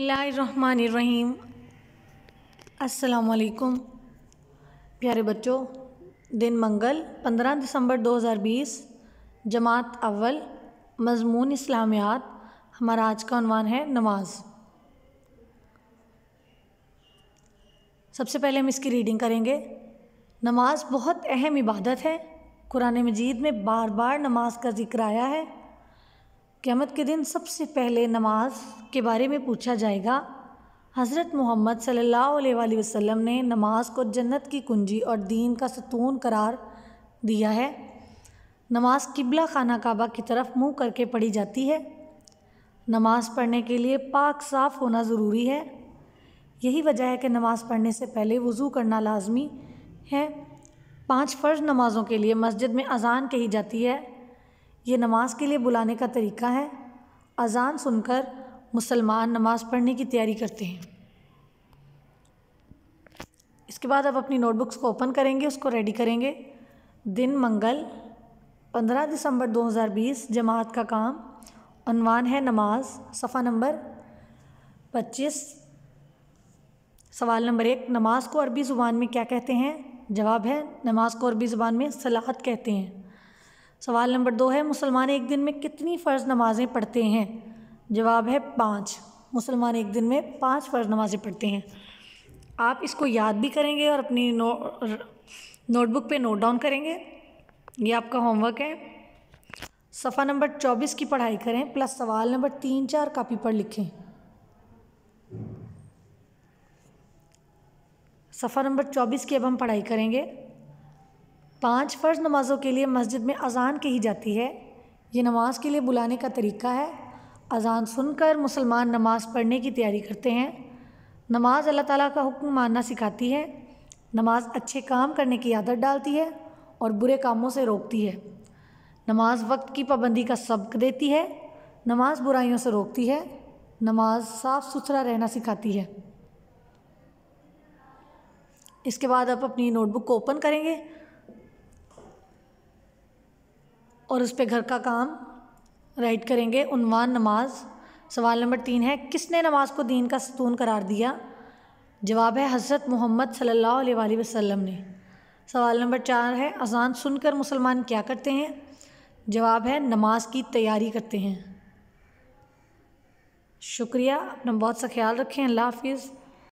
रहीम अस्सलाम प्यारे बच्चों दिन मंगल 15 दिसंबर 2020 जमात अव्वल मजमून इस्लामियात हमारा आज का अनवान है नमाज सबसे पहले हम इसकी रीडिंग करेंगे नमाज बहुत अहम इबादत है कुरान मजीद में बार बार नमाज का जिक्र आया है क़्यामत के दिन सबसे पहले नमाज के बारे में पूछा जाएगा हज़रत मोहम्मद सल्लल्लाहु अलैहि वसल्लम ने नमाज को जन्नत की कुंजी और दीन का सतून करार दिया है नमाज किबला खाना काबा की तरफ मुंह करके पढ़ी जाती है नमाज पढ़ने के लिए पाक साफ़ होना ज़रूरी है यही वजह है कि नमाज़ पढ़ने से पहले वज़ू करना लाजमी है पांच फ़र्ज नमाज़ों के लिए मस्जिद में अजान कही जाती है ये नमाज के लिए बुलाने का तरीका है अज़ान सुनकर मुसलमान नमाज पढ़ने की तैयारी करते हैं इसके बाद आप अपनी नोटबुक्स को ओपन करेंगे उसको रेडी करेंगे दिन मंगल 15 दिसंबर 2020 जमात का काम अनवान है नमाज सफ़ा नंबर 25 सवाल नंबर एक नमाज को अरबी ज़ुबान में क्या कहते हैं जवाब है नमाज को अरबी ज़ुबान में सलाहत कहते हैं सवाल नंबर दो है मुसलमान एक दिन में कितनी फ़र्ज नमाज़ें पढ़ते हैं जवाब है पाँच मुसलमान एक दिन में पाँच फ़र्ज नमाज़ें पढ़ते हैं आप इसको याद भी करेंगे और अपनी नो नोटबुक पे नोट डाउन करेंगे ये आपका होमवर्क है सफ़ा नंबर चौबीस की पढ़ाई करें प्लस सवाल नंबर तीन चार कापी पर लिखें सफ़ा नंबर चौबीस की अब हम पढ़ाई करेंगे पांच फ़र्ज़ नमाज़ों के लिए मस्जिद में अज़ान कही जाती है ये नमाज़ के लिए बुलाने का तरीका है अज़ान सुनकर मुसलमान नमाज़ पढ़ने की तैयारी करते हैं नमाज अल्लाह ताला का हुक्म मानना सिखाती है नमाज अच्छे काम करने की आदत डालती है और बुरे कामों से रोकती है नमाज वक्त की पाबंदी का सबक देती है नमाज बुराइयों से रोकती है नमाज साफ सुथरा रहना सिखाती है इसके बाद आप अपनी नोटबुक को ओपन करेंगे और उस पर घर का काम राइट करेंगे उनवान नमाज सवाल नंबर तीन है किसने नमाज को दीन का सतून करार दिया जवाब है हज़रत मोहम्मद सल्लल्लाहु अलैहि वसल्लम ने सवाल नंबर चार है अजान सुनकर मुसलमान क्या करते हैं जवाब है नमाज की तैयारी करते हैं शुक्रिया अपना बहुत सा ख्याल रखें अल्लाह हाफिज़